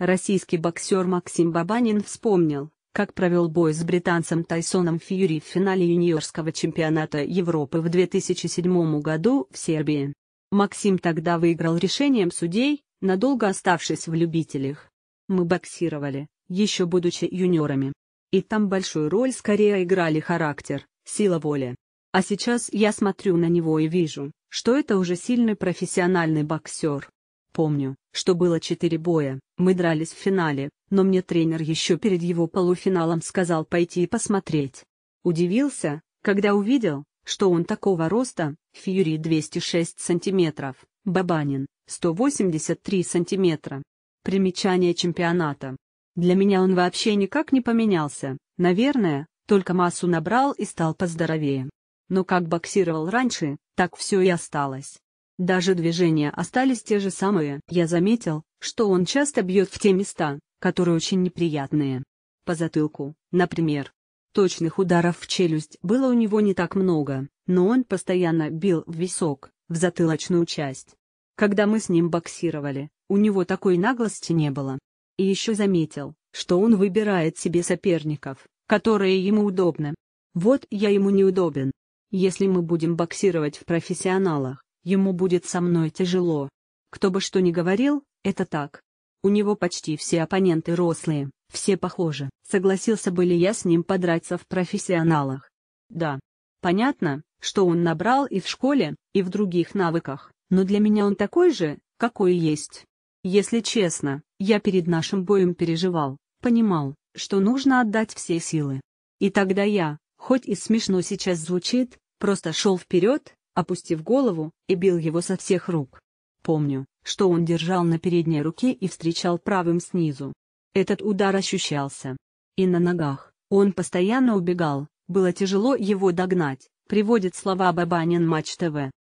Российский боксер Максим Бабанин вспомнил, как провел бой с британцем Тайсоном Фьюри в финале юниорского чемпионата Европы в 2007 году в Сербии. Максим тогда выиграл решением судей, надолго оставшись в любителях. Мы боксировали, еще будучи юниорами. И там большую роль скорее играли характер, сила воли. А сейчас я смотрю на него и вижу, что это уже сильный профессиональный боксер. Помню, что было четыре боя, мы дрались в финале, но мне тренер еще перед его полуфиналом сказал пойти и посмотреть. Удивился, когда увидел, что он такого роста, Фьюри 206 сантиметров, Бабанин 183 сантиметра. Примечание чемпионата. Для меня он вообще никак не поменялся, наверное, только массу набрал и стал поздоровее. Но как боксировал раньше, так все и осталось. Даже движения остались те же самые. Я заметил, что он часто бьет в те места, которые очень неприятные. По затылку, например. Точных ударов в челюсть было у него не так много, но он постоянно бил в висок, в затылочную часть. Когда мы с ним боксировали, у него такой наглости не было. И еще заметил, что он выбирает себе соперников, которые ему удобны. Вот я ему неудобен. Если мы будем боксировать в профессионалах, ему будет со мной тяжело. Кто бы что ни говорил, это так. У него почти все оппоненты рослые, все похожи. Согласился бы ли я с ним подраться в профессионалах? Да. Понятно, что он набрал и в школе, и в других навыках, но для меня он такой же, какой есть. Если честно, я перед нашим боем переживал, понимал, что нужно отдать все силы. И тогда я, хоть и смешно сейчас звучит, просто шел вперед, опустив голову, и бил его со всех рук. Помню, что он держал на передней руке и встречал правым снизу. Этот удар ощущался. И на ногах, он постоянно убегал, было тяжело его догнать, приводит слова Бабанин Матч ТВ.